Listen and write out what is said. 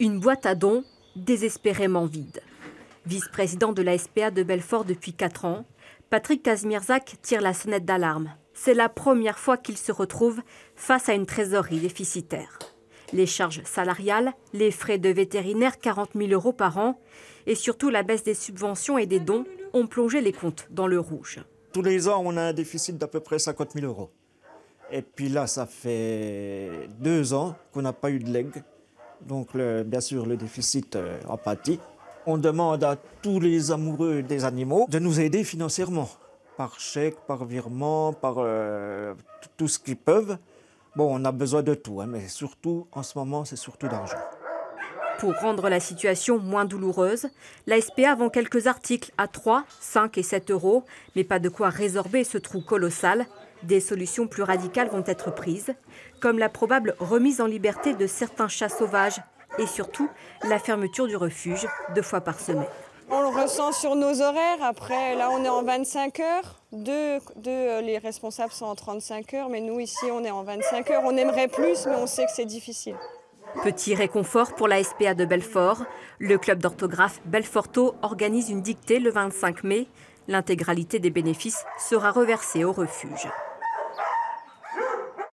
Une boîte à dons désespérément vide. Vice-président de la SPA de Belfort depuis 4 ans, Patrick Kazmirzak tire la sonnette d'alarme. C'est la première fois qu'il se retrouve face à une trésorerie déficitaire. Les charges salariales, les frais de vétérinaire 40 000 euros par an et surtout la baisse des subventions et des dons ont plongé les comptes dans le rouge. Tous les ans, on a un déficit d'à peu près 50 000 euros. Et puis là, ça fait deux ans qu'on n'a pas eu de legs donc bien sûr le déficit euh, empathique. On demande à tous les amoureux des animaux de nous aider financièrement, par chèque, par virement, par euh, tout ce qu'ils peuvent. Bon, on a besoin de tout, hein, mais surtout, en ce moment, c'est surtout d'argent. Pour rendre la situation moins douloureuse, la SPA vend quelques articles à 3, 5 et 7 euros, mais pas de quoi résorber ce trou colossal. Des solutions plus radicales vont être prises, comme la probable remise en liberté de certains chats sauvages et surtout la fermeture du refuge deux fois par semaine. On le ressent sur nos horaires. Après, là, on est en 25 heures. Deux, euh, les responsables sont en 35 heures, mais nous, ici, on est en 25 heures. On aimerait plus, mais on sait que c'est difficile. Petit réconfort pour la SPA de Belfort. Le club d'orthographe Belforto organise une dictée le 25 mai. L'intégralité des bénéfices sera reversée au refuge.